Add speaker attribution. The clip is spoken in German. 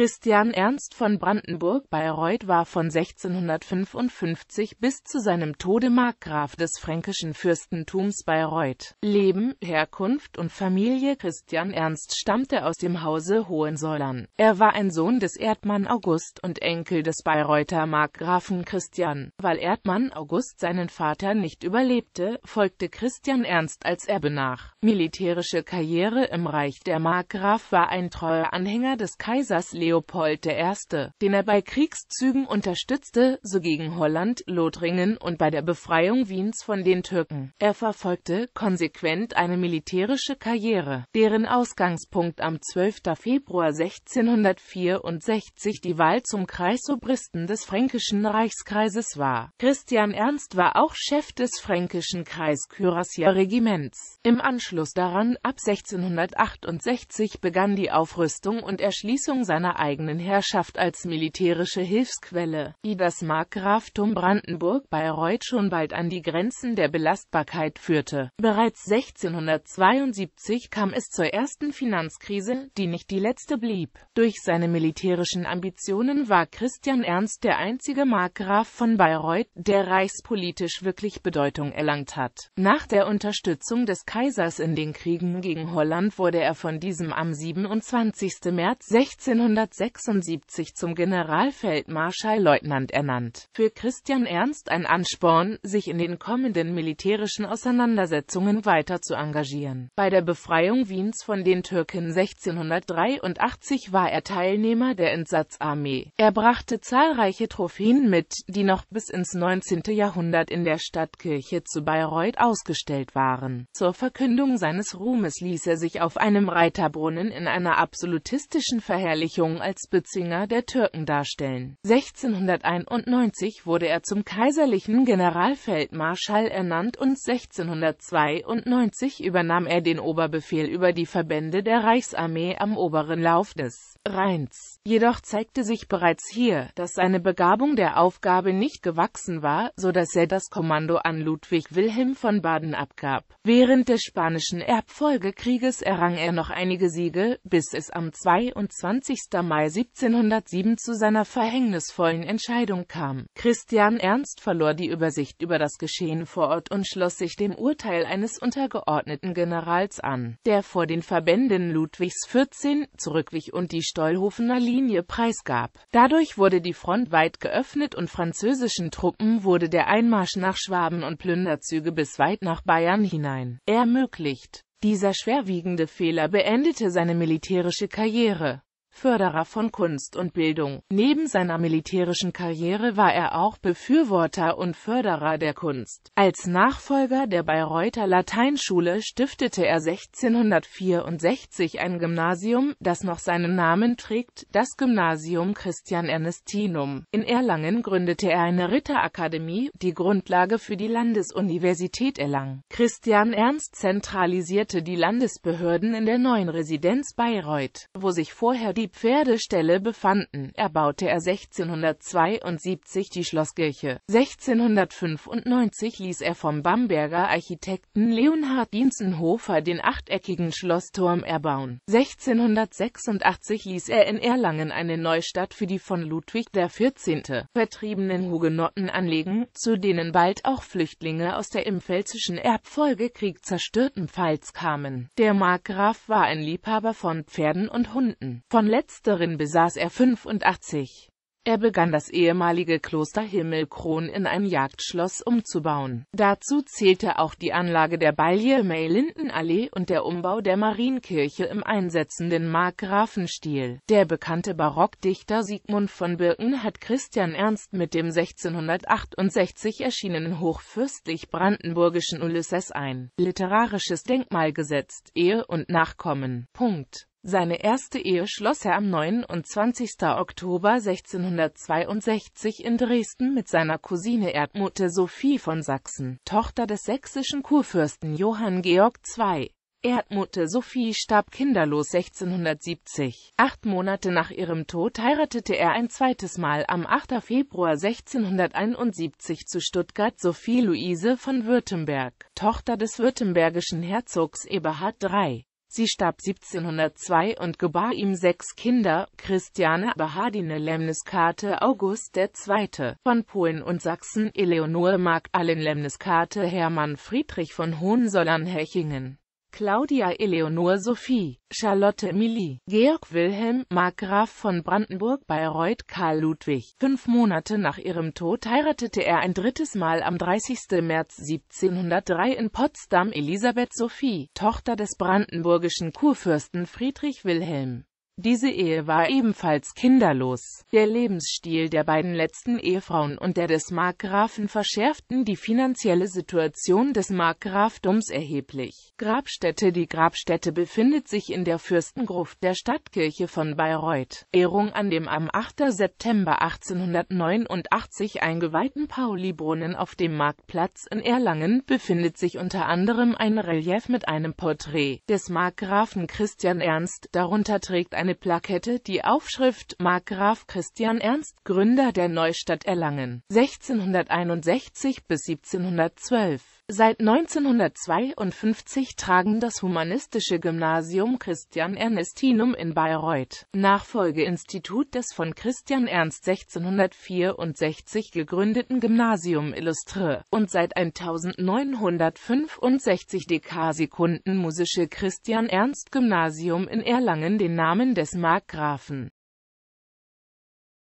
Speaker 1: Christian Ernst von Brandenburg Bayreuth war von 1655 bis zu seinem Tode Markgraf des fränkischen Fürstentums Bayreuth. Leben, Herkunft und Familie Christian Ernst stammte aus dem Hause Hohensäulern. Er war ein Sohn des Erdmann August und Enkel des Bayreuther Markgrafen Christian. Weil Erdmann August seinen Vater nicht überlebte, folgte Christian Ernst als Erbe nach. Militärische Karriere im Reich der Markgraf war ein treuer Anhänger des Kaisers Leopold Leopold I., den er bei Kriegszügen unterstützte, so gegen Holland, Lothringen und bei der Befreiung Wiens von den Türken. Er verfolgte konsequent eine militärische Karriere, deren Ausgangspunkt am 12. Februar 1664 die Wahl zum Kreisobristen des Fränkischen Reichskreises war. Christian Ernst war auch Chef des Fränkischen Kreis Kürassier Regiments. Im Anschluss daran, ab 1668, begann die Aufrüstung und Erschließung seiner seiner eigenen Herrschaft als militärische Hilfsquelle, die das Markgraftum Brandenburg Bayreuth schon bald an die Grenzen der Belastbarkeit führte. Bereits 1672 kam es zur ersten Finanzkrise, die nicht die letzte blieb. Durch seine militärischen Ambitionen war Christian Ernst der einzige Markgraf von Bayreuth, der reichspolitisch wirklich Bedeutung erlangt hat. Nach der Unterstützung des Kaisers in den Kriegen gegen Holland wurde er von diesem am 27. März 1600 1976 zum Generalfeldmarschallleutnant ernannt, für Christian Ernst ein Ansporn, sich in den kommenden militärischen Auseinandersetzungen weiter zu engagieren. Bei der Befreiung Wiens von den Türken 1683 war er Teilnehmer der Entsatzarmee. Er brachte zahlreiche Trophäen mit, die noch bis ins 19. Jahrhundert in der Stadtkirche zu Bayreuth ausgestellt waren. Zur Verkündung seines Ruhmes ließ er sich auf einem Reiterbrunnen in einer absolutistischen Verherrlichung Bedrohung als Bützinger der Türken darstellen. 1691 wurde er zum kaiserlichen Generalfeldmarschall ernannt und 1692 übernahm er den Oberbefehl über die Verbände der Reichsarmee am oberen Lauf des Rheins. Jedoch zeigte sich bereits hier, dass seine Begabung der Aufgabe nicht gewachsen war, so dass er das Kommando an Ludwig Wilhelm von Baden abgab. Während des Spanischen Erbfolgekrieges errang er noch einige Siege, bis es am 22. Mai 1707 zu seiner verhängnisvollen Entscheidung kam. Christian Ernst verlor die Übersicht über das Geschehen vor Ort und schloss sich dem Urteil eines untergeordneten Generals an, der vor den Verbänden Ludwigs XIV zurückwich und die Stollhofener Linie preisgab. Dadurch wurde die Front weit geöffnet und französischen Truppen wurde der Einmarsch nach Schwaben und Plünderzüge bis weit nach Bayern hinein ermöglicht. Dieser schwerwiegende Fehler beendete seine militärische Karriere. Förderer von Kunst und Bildung. Neben seiner militärischen Karriere war er auch Befürworter und Förderer der Kunst. Als Nachfolger der Bayreuther Lateinschule stiftete er 1664 ein Gymnasium, das noch seinen Namen trägt, das Gymnasium Christian Ernestinum. In Erlangen gründete er eine Ritterakademie, die Grundlage für die Landesuniversität erlang. Christian Ernst zentralisierte die Landesbehörden in der neuen Residenz Bayreuth, wo sich vorher die Pferdeställe befanden, erbaute er 1672 die Schlosskirche. 1695 ließ er vom Bamberger Architekten Leonhard Dienzenhofer den achteckigen Schlossturm erbauen. 1686 ließ er in Erlangen eine Neustadt für die von Ludwig XIV. vertriebenen Hugenotten anlegen, zu denen bald auch Flüchtlinge aus der im Pfälzischen Erbfolgekrieg zerstörten Pfalz kamen. Der Markgraf war ein Liebhaber von Pferden und Hunden. Von letzteren besaß er 85. Er begann das ehemalige Kloster Himmelkron in ein Jagdschloss umzubauen. Dazu zählte auch die Anlage der Baille may lindenallee und der Umbau der Marienkirche im einsetzenden Markgrafenstil. Der bekannte Barockdichter Sigmund von Birken hat Christian Ernst mit dem 1668 erschienenen hochfürstlich-brandenburgischen Ulysses ein literarisches Denkmal gesetzt, Ehe und Nachkommen. Punkt. Seine erste Ehe schloss er am 29. Oktober 1662 in Dresden mit seiner Cousine Erdmutter Sophie von Sachsen, Tochter des sächsischen Kurfürsten Johann Georg II. Erdmutter Sophie starb kinderlos 1670. Acht Monate nach ihrem Tod heiratete er ein zweites Mal am 8. Februar 1671 zu Stuttgart Sophie Luise von Württemberg, Tochter des württembergischen Herzogs Eberhard III. Sie starb 1702 und gebar ihm sechs Kinder, Christiane Bahadine Lemniskate August II. von Polen und Sachsen, Eleonore Allen Lemniskate Hermann Friedrich von Hohensollern hechingen Claudia Eleonore Sophie, Charlotte Emilie, Georg Wilhelm, Markgraf von Brandenburg Bayreuth Karl Ludwig. Fünf Monate nach ihrem Tod heiratete er ein drittes Mal am 30. März 1703 in Potsdam Elisabeth Sophie, Tochter des brandenburgischen Kurfürsten Friedrich Wilhelm. Diese Ehe war ebenfalls kinderlos. Der Lebensstil der beiden letzten Ehefrauen und der des Markgrafen verschärften die finanzielle Situation des Markgrafdoms erheblich. Grabstätte Die Grabstätte befindet sich in der Fürstengruft der Stadtkirche von Bayreuth. Ehrung an dem am 8. September 1889 eingeweihten pauli auf dem Marktplatz in Erlangen befindet sich unter anderem ein Relief mit einem Porträt des Markgrafen Christian Ernst, darunter trägt eine eine Plakette, die Aufschrift Markgraf Christian Ernst, Gründer der Neustadt Erlangen, 1661 bis 1712 Seit 1952 tragen das humanistische Gymnasium Christian Ernestinum in Bayreuth, Nachfolgeinstitut des von Christian Ernst 1664 gegründeten Gymnasium Illustre, und seit 1965 Dekarsekunden musische Christian-Ernst-Gymnasium in Erlangen den Namen des Markgrafen